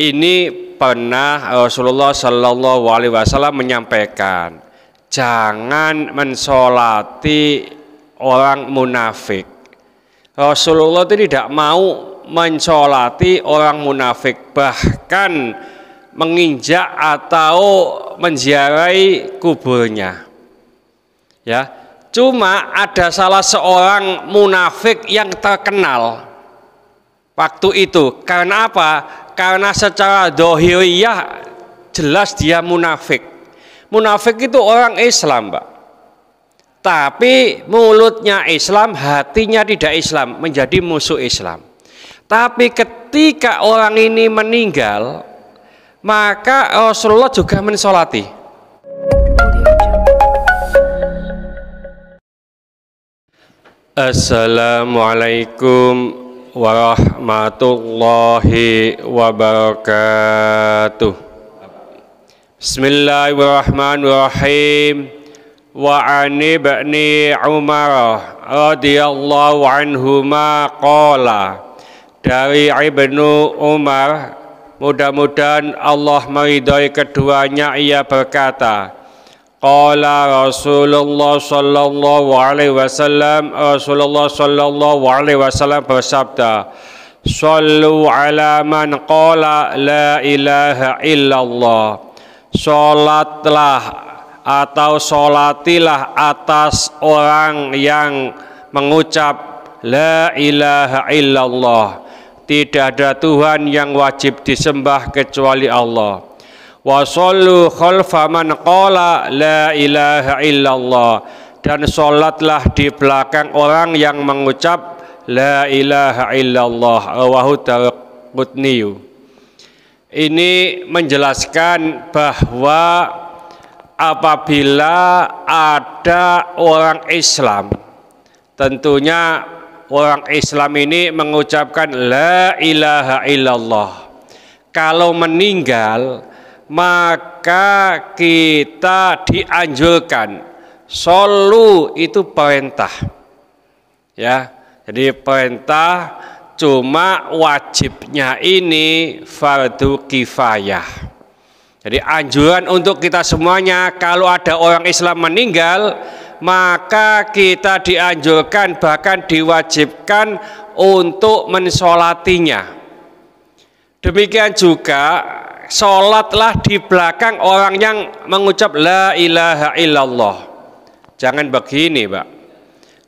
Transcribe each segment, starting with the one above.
ini pernah eh, Rasulullah Shallallahu Alaihi Wasallam menyampaikan jangan mensolati orang munafik. Rasulullah itu tidak mau mensolati orang munafik bahkan menginjak atau menziarai kuburnya. Ya, cuma ada salah seorang munafik yang terkenal waktu itu karena apa? karena secara dohiriyah jelas dia munafik. Munafik itu orang Islam, Pak. Tapi mulutnya Islam, hatinya tidak Islam, menjadi musuh Islam. Tapi ketika orang ini meninggal, maka Rasulullah juga mensolati. Assalamualaikum warahmatullahi wabarakatuh Bismillahirrahmanirrahim Wa ani ba'ni Umar radhiyallahu anhuma qala dari Ibnu Umar mudah-mudahan Allah meridhai keduanya ia berkata Qala Rasulullah Sallallahu Alaihi Wasallam. Rasulullah Sallallahu Alaihi Wasallam bersabda Sallu ala man qala la ilaha illallah Salatlah atau salatilah atas orang yang mengucap La ilaha illallah Tidak ada Tuhan yang wajib disembah kecuali Allah wa sallu khalfa man qala la ilaha illallah dan sholatlah di belakang orang yang mengucap la ilaha illallah rawahu Darqutni ini menjelaskan bahwa apabila ada orang Islam tentunya orang Islam ini mengucapkan la ilaha illallah kalau meninggal maka kita dianjurkan solu itu perintah ya jadi perintah cuma wajibnya ini fardu kifayah jadi anjuran untuk kita semuanya kalau ada orang Islam meninggal maka kita dianjurkan bahkan diwajibkan untuk mensolatinya demikian juga sholatlah di belakang orang yang mengucap la ilaha illallah jangan begini pak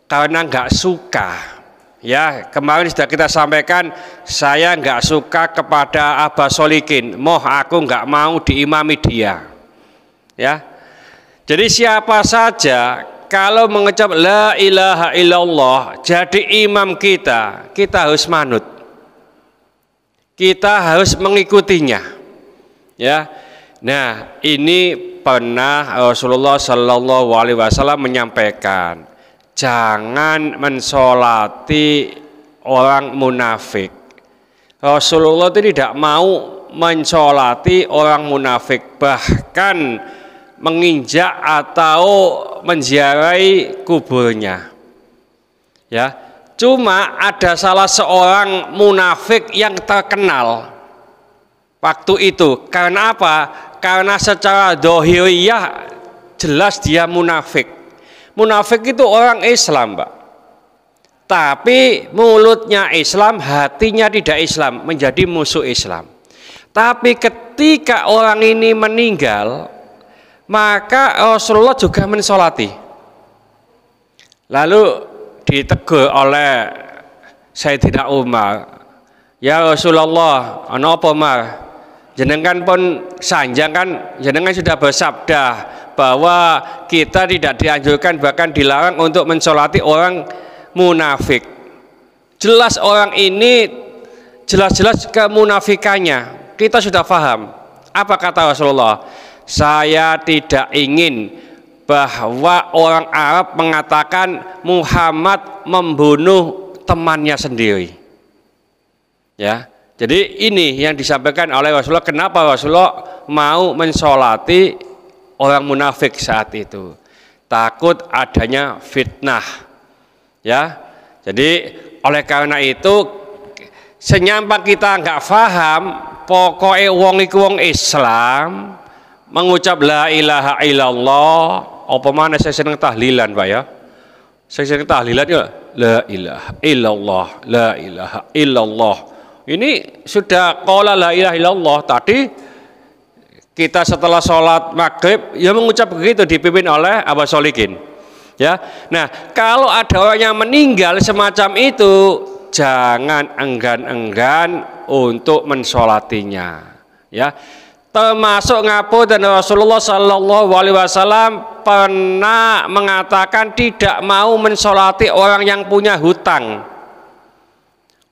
karena nggak suka ya kemarin sudah kita sampaikan saya nggak suka kepada Abah Solikin moh aku nggak mau diimami dia ya jadi siapa saja kalau mengucap la ilaha illallah jadi imam kita kita harus manut kita harus mengikutinya ya nah ini pernah eh, Rasulullah Shallallahu Alaihi Wasallam menyampaikan jangan mensolati orang munafik Rasulullah itu tidak mau mensolati orang munafik bahkan menginjak atau menziarai kuburnya ya cuma ada salah seorang munafik yang terkenal waktu itu. Karena apa? Karena secara dohiriyah jelas dia munafik. Munafik itu orang Islam, Pak. Tapi mulutnya Islam, hatinya tidak Islam, menjadi musuh Islam. Tapi ketika orang ini meninggal, maka Rasulullah juga mensolati. Lalu ditegur oleh Sayyidina Umar, Ya Rasulullah, ana apa Umar? jenengan pun sanjang kan jenengan sudah bersabda bahwa kita tidak dianjurkan bahkan dilarang untuk mensolati orang munafik jelas orang ini jelas-jelas kemunafikannya kita sudah paham apa kata Rasulullah saya tidak ingin bahwa orang Arab mengatakan Muhammad membunuh temannya sendiri ya jadi ini yang disampaikan oleh Rasulullah kenapa Rasulullah mau mensolati orang munafik saat itu. Takut adanya fitnah. Ya. Jadi oleh karena itu senyampang kita nggak faham pokoknya wong iku wong Islam mengucap la ilaha illallah apa mana saya senang tahlilan Pak ya saya senang tahlilan ya la ilaha illallah la ilaha illallah ini sudah qala la ilaha illallah tadi kita setelah sholat maghrib ya mengucap begitu dipimpin oleh Abu Solikin ya nah kalau ada orang yang meninggal semacam itu jangan enggan-enggan untuk mensolatinya ya termasuk ngapur dan Rasulullah Shallallahu Alaihi Wasallam pernah mengatakan tidak mau mensolati orang yang punya hutang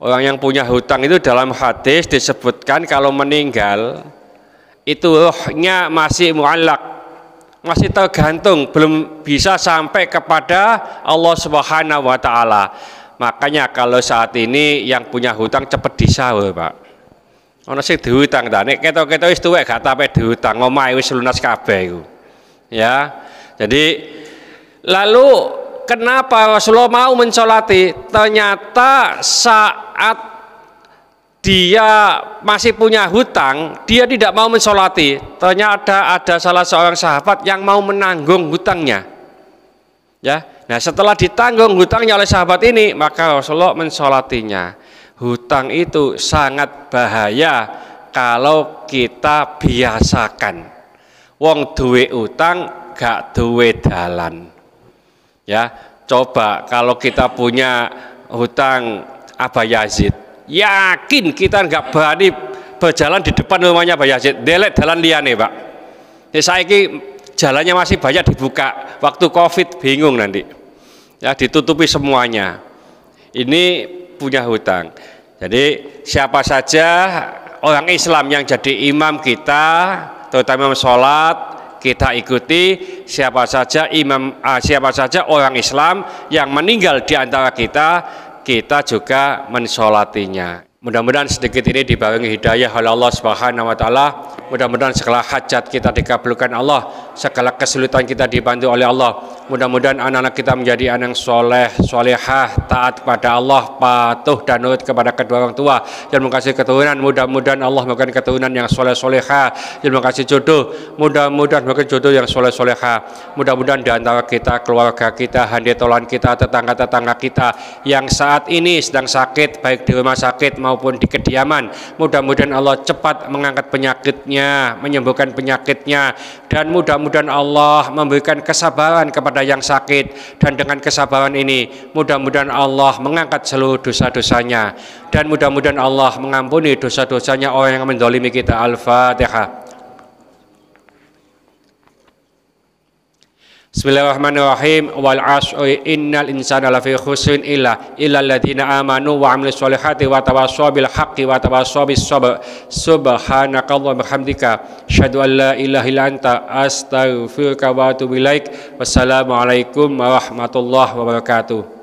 Orang yang punya hutang itu dalam hadis disebutkan kalau meninggal itu rohnya masih muallak, masih tergantung, belum bisa sampai kepada Allah Subhanahu wa taala. Makanya kalau saat ini yang punya hutang cepat disahur, Pak. Ono sing dihutang ta, nek ketok-ketok wis tuwek gak tape dihutang, omahe wis lunas kabeh itu, Ya. Jadi lalu Kenapa Rasulullah mau mencolati? Ternyata saat dia masih punya hutang, dia tidak mau mencolati. Ternyata ada salah seorang sahabat yang mau menanggung hutangnya. Ya, nah setelah ditanggung hutangnya oleh sahabat ini, maka Rasulullah mensolatinya. Hutang itu sangat bahaya kalau kita biasakan. Wong duwe utang gak duwe dalan. Ya, coba kalau kita punya hutang Abah Yazid, yakin kita nggak berani berjalan di depan rumahnya Abah Yazid, delek jalan liane, Pak. ini saya ini jalannya masih banyak dibuka, waktu Covid bingung nanti. Ya, ditutupi semuanya. Ini punya hutang. Jadi siapa saja orang Islam yang jadi imam kita, terutama sholat, kita ikuti siapa saja imam uh, siapa saja orang Islam yang meninggal di antara kita kita juga mensolatinya Mudah-mudahan sedikit ini dibarengi hidayah oleh Allah Subhanahu wa taala. Mudah-mudahan segala hajat kita dikabulkan Allah, segala kesulitan kita dibantu oleh Allah. Mudah-mudahan anak-anak kita menjadi anak yang soleh, solehah, taat pada Allah, patuh dan nurut kepada kedua orang tua dan mengasihi keturunan. Mudah-mudahan Allah memberikan keturunan yang soleh solehah dan mengasihi jodoh. Mudah-mudahan memberikan jodoh yang soleh solehah. Mudah-mudahan di antara kita, keluarga kita, handai tolan kita, tetangga-tetangga kita yang saat ini sedang sakit baik di rumah sakit maupun maupun di kediaman. Mudah-mudahan Allah cepat mengangkat penyakitnya, menyembuhkan penyakitnya dan mudah-mudahan Allah memberikan kesabaran kepada yang sakit dan dengan kesabaran ini mudah-mudahan Allah mengangkat seluruh dosa-dosanya dan mudah-mudahan Allah mengampuni dosa-dosanya orang yang mendolimi kita. Al-Fatihah. Bismillahirrahmanirrahim wal asri innal insana lafi khusrin illa illa alladziina aamanu wa 'amilus solihati wa tawassaw bil haqqi wa tawassaw bis sabr subhanaka wa bihamdika asyhadu an la ilaha illa anta astaghfiruka wa atubu ilaik wassalamu alaikum warahmatullahi wabarakatuh